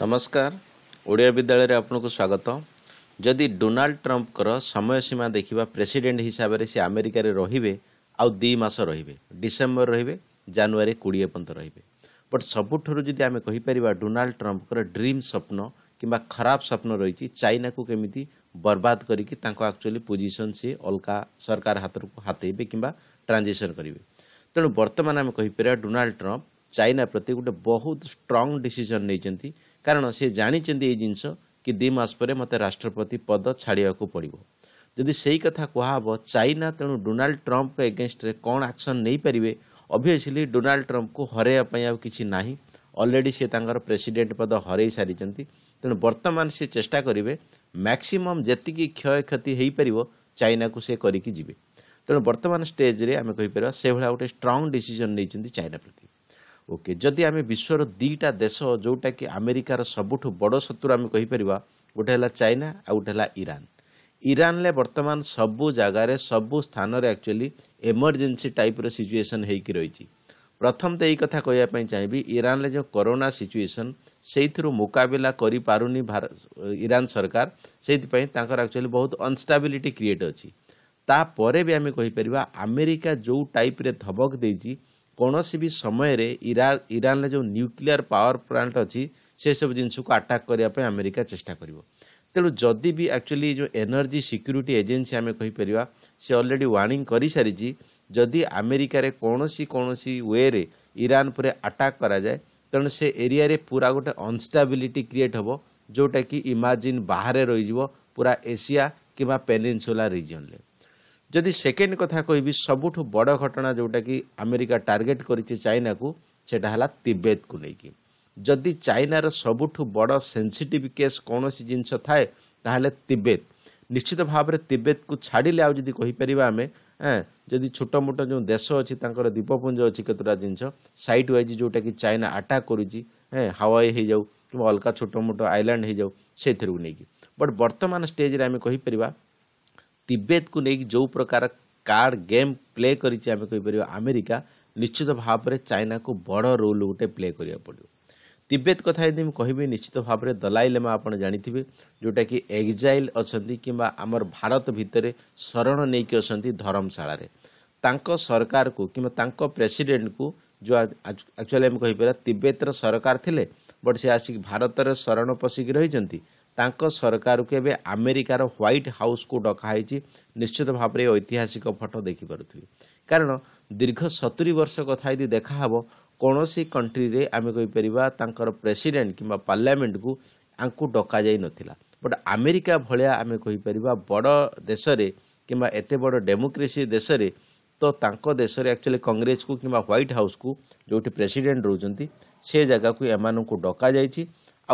ନମସ୍କାର ଓଡ଼ିଆ ବିଦ୍ୟାଳୟରେ ଆପଣଙ୍କୁ ସ୍ୱାଗତ ଯଦି ଡୋନାଲ୍ଡ ଟ୍ରମ୍ପଙ୍କର ସମୟ ସୀମା ଦେଖିବା ପ୍ରେସିଡେଣ୍ଟ ହିସାବରେ ସେ ଆମେରିକାରେ ରହିବେ ଆଉ ଦୁଇ ମାସ ରହିବେ ଡିସେମ୍ବର ରହିବେ ଜାନୁଆରୀ କୋଡ଼ିଏ ପର୍ଯ୍ୟନ୍ତ ରହିବେ ବଟ୍ ସବୁଠାରୁ ଯଦି ଆମେ କହିପାରିବା ଡୋନାଲ୍ଡ ଟ୍ରମ୍ପଙ୍କର ଡ୍ରିମ୍ ସ୍ୱପ୍ନ କିମ୍ବା ଖରାପ ସ୍ୱପ୍ନ ରହିଛି ଚାଇନାକୁ କେମିତି ବରବାଦ କରିକି ତାଙ୍କ ଆକ୍ଚୁଆଲି ପୋଜିସନ୍ ସିଏ ଅଲଗା ସରକାର ହାତକୁ ହାତେଇବେ କିମ୍ବା ଟ୍ରାଞ୍ଜିସନ୍ କରିବେ ତେଣୁ ବର୍ତ୍ତମାନ ଆମେ କହିପାରିବା ଡୋନାଲ୍ଡ ଟ୍ରମ୍ପ ଚାଇନା ପ୍ରତି ଗୋଟେ ବହୁତ ଷ୍ଟ୍ରଙ୍ଗ ଡିସିଜନ୍ ନେଇଛନ୍ତି କାରଣ ସେ ଜାଣିଛନ୍ତି ଏଇ ଜିନିଷ କି ଦୁଇ ମାସ ପରେ ମୋତେ ରାଷ୍ଟ୍ରପତି ପଦ ଛାଡ଼ିବାକୁ ପଡ଼ିବ ଯଦି ସେଇ କଥା କୁହାହେବ ଚାଇନା ତେଣୁ ଡୋନାଲ୍ଡ ଟ୍ରମ୍ପଙ୍କ ଏଗେନଷ୍ଟରେ କ'ଣ ଆକ୍ସନ୍ ନେଇପାରିବେ ଅଭିୟସ୍ଲି ଡୋନାଲ୍ଡ ଟ୍ରମ୍ପଙ୍କୁ ହରାଇବା ପାଇଁ ଆଉ କିଛି ନାହିଁ ଅଲରେଡ଼ି ସେ ତାଙ୍କର ପ୍ରେସିଡେଣ୍ଟ ପଦ ହରାଇ ସାରିଛନ୍ତି ତେଣୁ ବର୍ତ୍ତମାନ ସେ ଚେଷ୍ଟା କରିବେ ମ୍ୟାକ୍ସିମମ୍ ଯେତିକି କ୍ଷୟକ୍ଷତି ହୋଇପାରିବ ଚାଇନାକୁ ସେ କରିକି ଯିବେ ତେଣୁ ବର୍ତ୍ତମାନ ଷ୍ଟେଜ୍ରେ ଆମେ କହିପାରିବା ସେଭଳିଆ ଗୋଟେ ଷ୍ଟ୍ରଙ୍ଗ୍ ଡିସିଜନ୍ ନେଇଛନ୍ତି ଚାଇନା ପ୍ରତି ଓକେ ଯଦି ଆମେ ବିଶ୍ୱର ଦୁଇଟା ଦେଶ ଯେଉଁଟାକି ଆମେରିକାର ସବୁଠୁ ବଡ଼ ଶତ୍ରୁ ଆମେ କହିପାରିବା ଗୋଟେ ହେଲା ଚାଇନା ଆଉ ଗୋଟେ ହେଲା ଇରାନ୍ ଇରାନ୍ରେ ବର୍ତ୍ତମାନ ସବୁ ଜାଗାରେ ସବୁ ସ୍ଥାନରେ ଆକ୍ଚୁଆଲି ଏମର୍ଜେନ୍ସି ଟାଇପ୍ର ସିଚୁଏସନ୍ ହେଇକି ରହିଛି ପ୍ରଥମ ତ ଏଇ କଥା କହିବା ପାଇଁ ଚାହିଁବି ଇରାନରେ ଯେଉଁ କରୋନା ସିଚୁଏସନ୍ ସେଇଥିରୁ ମୁକାବିଲା କରିପାରୁନି ଇରାନ୍ ସରକାର ସେଇଥିପାଇଁ ତାଙ୍କର ଆକ୍ଚୁଆଲି ବହୁତ ଅନଷ୍ଟାବିଲିଟି କ୍ରିଏଟ୍ ଅଛି ତାପରେ ବି ଆମେ କହିପାରିବା ଆମେରିକା ଯେଉଁ ଟାଇପ୍ରେ ଧବକ ଦେଇଛି କୌଣସି ବି ସମୟରେ ଇରା ଇରାନରେ ଯେଉଁ ନ୍ୟୁକ୍ଲିଅର ପାୱାର ପ୍ଲାଣ୍ଟ ଅଛି ସେସବୁ ଜିନିଷକୁ ଆଟାକ୍ କରିବା ପାଇଁ ଆମେରିକା ଚେଷ୍ଟା କରିବ ତେଣୁ ଯଦି ବି ଆକ୍ଚୁଆଲି ଯେଉଁ ଏନର୍ଜି ସିକ୍ୟୁରିଟି ଏଜେନ୍ସି ଆମେ କହିପାରିବା ସେ ଅଲରେଡ଼ି ୱାର୍ଣ୍ଣିଂ କରିସାରିଛି ଯଦି ଆମେରିକାରେ କୌଣସି କୌଣସି ୱେରେ ଇରାନ ଉପରେ ଆଟାକ୍ କରାଯାଏ ତେଣୁ ସେ ଏରିଆରେ ପୁରା ଗୋଟେ ଅନଷ୍ଟାବିଲିଟି କ୍ରିଏଟ୍ ହେବ ଯେଉଁଟାକି ଇମାଜିନ୍ ବାହାରେ ରହିଯିବ ପୁରା ଏସିଆ କିମ୍ବା ପେନିନ୍ସୁଲା ରିଜିଅନ୍ରେ ଯଦି ସେକେଣ୍ଡ କଥା କହିବି ସବୁଠୁ ବଡ଼ ଘଟଣା ଯେଉଁଟାକି ଆମେରିକା ଟାର୍ଗେଟ୍ କରିଛି ଚାଇନାକୁ ସେଟା ହେଲା ତିବେତକୁ ନେଇକି ଯଦି ଚାଇନାର ସବୁଠୁ ବଡ଼ ସେନ୍ସିଟିଭ୍ କେସ୍ କୌଣସି ଜିନିଷ ଥାଏ ତାହେଲେ ତିବେତ ନିଶ୍ଚିତ ଭାବରେ ତିବେତକୁ ଛାଡ଼ିଲେ ଆଉ ଯଦି କହିପାରିବା ଆମେ ଯଦି ଛୋଟମୋଟ ଯେଉଁ ଦେଶ ଅଛି ତାଙ୍କର ଦ୍ୱୀପପୁଞ୍ଜ ଅଛି କେତେଟା ଜିନିଷ ସାଇଟ୍ ୱାଇଜ୍ ଯେଉଁଟାକି ଚାଇନା ଆଟାକ୍ କରୁଛି ହାୱାଇ ହେଇଯାଉ କିମ୍ବା ଅଲଗା ଛୋଟମୋଟ ଆଇଲ୍ୟାଣ୍ଡ ହେଇଯାଉ ସେଇଥିରୁ ନେଇକି ବଟ୍ ବର୍ତ୍ତମାନ ଷ୍ଟେଜ୍ରେ ଆମେ କହିପାରିବା ତିବେତକୁ ନେଇକି ଯେଉଁ ପ୍ରକାର କାର୍ଡ଼ ଗେମ୍ ପ୍ଲେ କରିଛି ଆମେ କହିପାରିବା ଆମେରିକା ନିଶ୍ଚିତ ଭାବରେ ଚାଇନାକୁ ବଡ଼ ରୋଲ୍ ଗୋଟେ ପ୍ଲେ କରିବାକୁ ପଡ଼ିବ ତିବେତ କଥା ଯଦି ମୁଁ କହିବି ନିଶ୍ଚିତ ଭାବରେ ଦଲାଇ ଲେମା ଆପଣ ଜାଣିଥିବେ ଯେଉଁଟାକି ଏକ୍ଜାଇଲ୍ ଅଛନ୍ତି କିମ୍ବା ଆମର ଭାରତ ଭିତରେ ଶରଣ ନେଇକି ଅଛନ୍ତି ଧରମଶାଳାରେ ତାଙ୍କ ସରକାରକୁ କିମ୍ବା ତାଙ୍କ ପ୍ରେସିଡେଣ୍ଟକୁ ଯେଉଁ ଆକ୍ଚୁଆଲି ଆମେ କହିପାରିବା ତିବେତର ସରକାର ଥିଲେ ବଟ୍ ସେ ଆସିକି ଭାରତରେ ଶରଣ ପଶିକି ରହିଛନ୍ତି ତାଙ୍କ ସରକାରକୁ ଏବେ ଆମେରିକାର ହ୍ୱାଇଟ୍ ହାଉସ୍କୁ ଡକାହୋଇଛି ନିଶ୍ଚିତ ଭାବରେ ଐତିହାସିକ ଫଟୋ ଦେଖିପାରୁଥିବେ କାରଣ ଦୀର୍ଘ ସତୁରି ବର୍ଷ କଥା ଯଦି ଦେଖାହେବ କୌଣସି କଣ୍ଟ୍ରିରେ ଆମେ କହିପାରିବା ତାଙ୍କର ପ୍ରେସିଡେଣ୍ଟ କିମ୍ବା ପାର୍ଲାମେଣ୍ଟକୁ ଆଙ୍କୁ ଡକାଯାଇ ନଥିଲା ବଟ୍ ଆମେରିକା ଭଳିଆ ଆମେ କହିପାରିବା ବଡ଼ ଦେଶରେ କିମ୍ବା ଏତେ ବଡ଼ ଡେମୋକ୍ରେସି ଦେଶରେ ତ ତାଙ୍କ ଦେଶରେ ଆକ୍ଚୁଆଲି କଂଗ୍ରେସକୁ କିମ୍ବା ହ୍ୱାଇଟ୍ ହାଉସ୍କୁ ଯେଉଁଠି ପ୍ରେସିଡେଣ୍ଟ ରହୁଛନ୍ତି ସେ ଜାଗାକୁ ଏମାନଙ୍କୁ ଡକାଯାଇଛି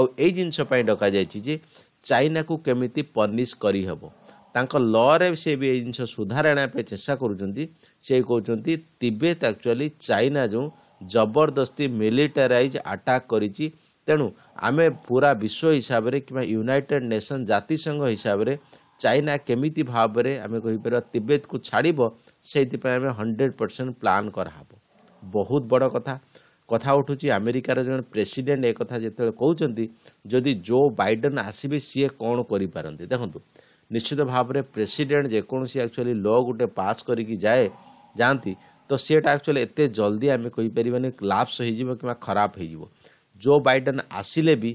ଆଉ ଏଇ ଜିନିଷ ପାଇଁ ଡକାଯାଇଛି ଯେ ଚାଇନାକୁ କେମିତି ପନିଶ କରିହେବ ତାଙ୍କ ଲରେ ସେ ବି ଏଇ ଜିନିଷ ସୁଧାର ଆଣିବା ପାଇଁ ଚେଷ୍ଟା କରୁଛନ୍ତି ସେ କହୁଛନ୍ତି ତିବେତ ଆକ୍ଚୁଆଲି ଚାଇନା ଯେଉଁ ଜବରଦସ୍ତି ମିଲିଟାରାଇଜ୍ ଆଟାକ୍ କରିଛି ତେଣୁ ଆମେ ପୁରା ବିଶ୍ୱ ହିସାବରେ କିମ୍ବା ୟୁନାଇଟେଡ଼ ନେସନ୍ ଜାତିସଂଘ ହିସାବରେ ଚାଇନା କେମିତି ଭାବରେ ଆମେ କହିପାରିବା ତିବେତକୁ ଛାଡ଼ିବ ସେଇଥିପାଇଁ ଆମେ ହଣ୍ଡ୍ରେଡ଼ ପରସେଣ୍ଟ ପ୍ଲାନ୍ କରାହେବ ବହୁତ ବଡ଼ କଥା কথা ଉଠୁଛି ଆମେରିକାର ଜଣେ ପ୍ରେସିଡେଣ୍ଟ ଏକଥା ଯେତେବେଳେ କହୁଛନ୍ତି ଯଦି ଜୋ ବାଇଡେନ୍ ଆସିବେ ସିଏ କ'ଣ କରିପାରନ୍ତି ଦେଖନ୍ତୁ ନିଶ୍ଚିତ ଭାବରେ ପ୍ରେସିଡେଣ୍ଟ ଯେକୌଣସି ଆକ୍ଚୁଆଲି ଲ ଗୋଟେ ପାସ୍ କରିକି ଯାଏ ଯାଆନ୍ତି ତ ସେଟା ଆକ୍ଚୁଆଲି ଏତେ ଜଲ୍ଦି ଆମେ କହିପାରିବାନି ଲାପ୍ସ ହୋଇଯିବ କିମ୍ବା ଖରାପ ହୋଇଯିବ ଜୋ ବାଇଡେନ୍ ଆସିଲେ ବି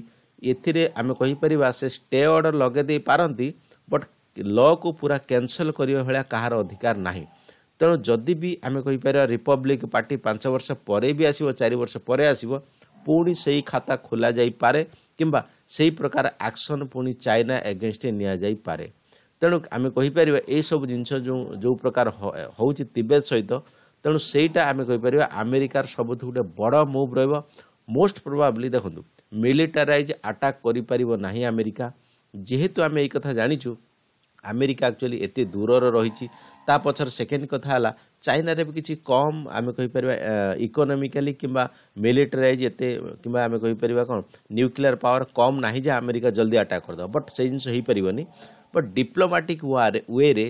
ଏଥିରେ ଆମେ କହିପାରିବା ସେ ଷ୍ଟେ ଅର୍ଡ଼ର ଲଗାଇ ଦେଇପାରନ୍ତି ବଟ୍ ଲକୁ ପୁରା କ୍ୟାନସଲ୍ କରିବା ଭଳିଆ କାହାର ଅଧିକାର ନାହିଁ ତେଣୁ ଯଦି ବି ଆମେ କହିପାରିବା ରିପବ୍ଲିକ୍ ପାର୍ଟି ପାଞ୍ଚ ବର୍ଷ ପରେ ବି ଆସିବ ଚାରି ବର୍ଷ ପରେ ଆସିବ ପୁଣି ସେଇ ଖାତା ଖୋଲାଯାଇପାରେ କିମ୍ବା ସେହି ପ୍ରକାର ଆକ୍ସନ୍ ପୁଣି ଚାଇନା ଏଗେନଷ୍ଟରେ ନିଆଯାଇପାରେ ତେଣୁ ଆମେ କହିପାରିବା ଏଇସବୁ ଜିନିଷ ଯେଉଁ ଯେଉଁ ପ୍ରକାର ହେଉଛି ତିବେତ ସହିତ ତେଣୁ ସେଇଟା ଆମେ କହିପାରିବା ଆମେରିକାର ସବୁଠୁ ଗୋଟେ ବଡ଼ ମୁଭ୍ ରହିବ ମୋଷ୍ଟ ପ୍ରୋବାବ୍ଲି ଦେଖନ୍ତୁ ମିଲିଟାରାଇଜ୍ ଆଟାକ୍ କରିପାରିବ ନାହିଁ ଆମେରିକା ଯେହେତୁ ଆମେ ଏଇ କଥା ଜାଣିଛୁ ଆମେରିକା ଆକ୍ଚୁଆଲି ଏତେ ଦୂରର ରହିଛି ତା ପଛରେ ସେକେଣ୍ଡ କଥା ହେଲା ଚାଇନାରେ ବି କିଛି କମ୍ ଆମେ କହିପାରିବା ଇକୋନୋମିକାଲି କିମ୍ବା ମିଲିଟାରାଇଜ୍ ଏତେ କିମ୍ବା ଆମେ କହିପାରିବା କ'ଣ ନ୍ୟୁକ୍ଲିୟର ପାୱାର କମ୍ ନାହିଁ ଯେ ଆମେରିକା ଜଲ୍ଦି ଆଟାକ୍ କରିଦେବ ବଟ୍ ସେଇ ଜିନିଷ ହେଇପାରିବନି ବଟ୍ ଡିପ୍ଲୋମାଟିକ୍ ୱାରେ ୱେରେ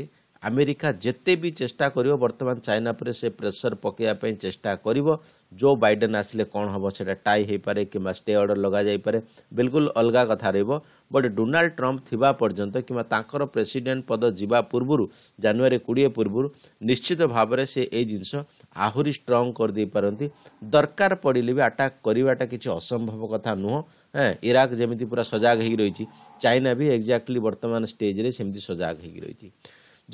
ଆମେରିକା ଯେତେ ବି ଚେଷ୍ଟା କରିବ ବର୍ତ୍ତମାନ ଚାଇନା ଉପରେ ସେ ପ୍ରେସର ପକାଇବା ପାଇଁ ଚେଷ୍ଟା କରିବ ଯେଉଁ ବାଇଡେନ୍ ଆସିଲେ କ'ଣ ହେବ ସେଇଟା ଟାଇ ହେଇପାରେ କିମ୍ବା ଷ୍ଟେ ଅର୍ଡ଼ର ଲଗାଯାଇପାରେ ବିଲକୁଲ ଅଲଗା କଥା ରହିବ ବଟ୍ ଡୋନାଲ୍ଡ ଟ୍ରମ୍ପ ଥିବା ପର୍ଯ୍ୟନ୍ତ କିମ୍ବା ତାଙ୍କର ପ୍ରେସିଡେଣ୍ଟ ପଦ ଯିବା ପୂର୍ବରୁ ଜାନୁଆରୀ କୋଡ଼ିଏ ପୂର୍ବରୁ ନିଶ୍ଚିତ ଭାବରେ ସେ ଏଇ ଜିନିଷ ଆହୁରି ଷ୍ଟ୍ରଙ୍ଗ କରିଦେଇପାରନ୍ତି ଦରକାର ପଡ଼ିଲେ ବି ଆଟାକ୍ କରିବାଟା କିଛି ଅସମ୍ଭବ କଥା ନୁହଁ ହଁ ଇରାକ ଯେମିତି ପୁରା ସଜାଗ ହେଇକି ରହିଛି ଚାଇନା ବି ଏକ୍ଜାକ୍ଟଲି ବର୍ତ୍ତମାନ ଷ୍ଟେଜ୍ରେ ସେମିତି ସଜାଗ ହେଇକି ରହିଛି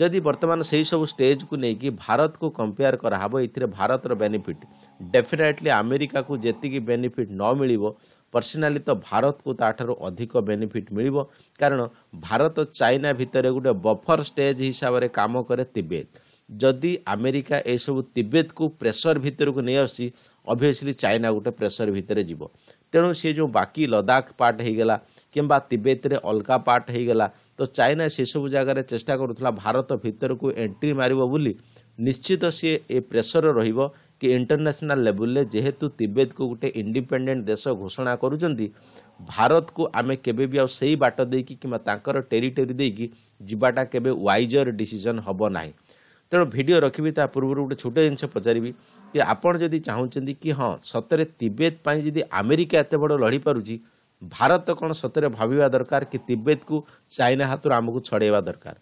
ଯଦି ବର୍ତ୍ତମାନ ସେହିସବୁ ଷ୍ଟେଜ୍କୁ ନେଇକି ଭାରତକୁ କମ୍ପେୟାର କରାହେବ ଏଥିରେ ଭାରତର ବେନିଫିଟ୍ ଡେଫିନେଟ୍ଲି ଆମେରିକାକୁ ଯେତିକି ବେନିଫିଟ୍ ନ ମିଳିବ ପର୍ସନାଲି ତ ଭାରତକୁ ତାଠାରୁ ଅଧିକ ବେନିଫିଟ୍ ମିଳିବ କାରଣ ଭାରତ ଚାଇନା ଭିତରେ ଗୋଟିଏ ବଫର୍ ଷ୍ଟେଜ୍ ହିସାବରେ କାମ କରେ ତିବେତ ଯଦି ଆମେରିକା ଏସବୁ ତିବେତକୁ ପ୍ରେସର ଭିତରକୁ ନେଇ ଆସୁଛି ଅଭିୟସ୍ଲି ଚାଇନା ଗୋଟେ ପ୍ରେସର ଭିତରେ ଯିବ ତେଣୁ ସିଏ ଯେଉଁ ବାକି ଲଦାଖ ପାର୍ଟ ହେଇଗଲା କିମ୍ବା ତିବେତରେ ଅଲଗା ପାର୍ଟ ହେଇଗଲା ତ ଚାଇନା ସେସବୁ ଜାଗାରେ ଚେଷ୍ଟା କରୁଥିଲା ଭାରତ ଭିତରକୁ ଏଣ୍ଟ୍ରି ମାରିବ ବୋଲି ନିଶ୍ଚିତ ସିଏ ଏ ପ୍ରେସର ରହିବ କି ଇଣ୍ଟରନ୍ୟାସନାଲ୍ ଲେବୁଲ୍ରେ ଯେହେତୁ ତିବେତକୁ ଗୋଟେ ଇଣ୍ଡିପେଣ୍ଡେଣ୍ଟ ଦେଶ ଘୋଷଣା କରୁଛନ୍ତି ଭାରତକୁ ଆମେ କେବେ ବି ଆଉ ସେଇ ବାଟ ଦେଇକି କିମ୍ବା ତାଙ୍କର ଟେରିଟୋରି ଦେଇକି ଯିବାଟା କେବେ ୱାଇଜର୍ ଡିସିଜନ ହେବ ନାହିଁ ତେଣୁ ଭିଡ଼ିଓ ରଖିବି ତା ପୂର୍ବରୁ ଗୋଟେ ଛୋଟ ଜିନିଷ ପଚାରିବି କି ଆପଣ ଯଦି ଚାହୁଁଛନ୍ତି କି ହଁ ସତରେ ତିବେତ ପାଇଁ ଯଦି ଆମେରିକା ଏତେ ବଡ଼ ଲଢ଼ିପାରୁଛି ଭାରତ କ'ଣ ସତରେ ଭାବିବା ଦରକାର କି ତିବେତକୁ ଚାଇନା ହାତରୁ ଆମକୁ ଛଡ଼େଇବା ଦରକାର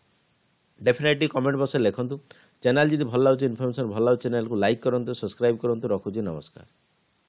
ଡେଫିନେଟଲି କମେଣ୍ଟ ବକ୍ସରେ ଲେଖନ୍ତୁ ଚ୍ୟାନେଲ୍ ଯଦି ଭଲ ଲାଗୁଛି ଇନଫର୍ମେସନ୍ ଭଲ ଲାଗୁଛି ଚ୍ୟାନେଲ୍କୁ ଲାଇକ୍ କରନ୍ତୁ ସବସ୍କ୍ରାଇବ୍ କରନ୍ତୁ ରଖୁଛି ନମସ୍କାର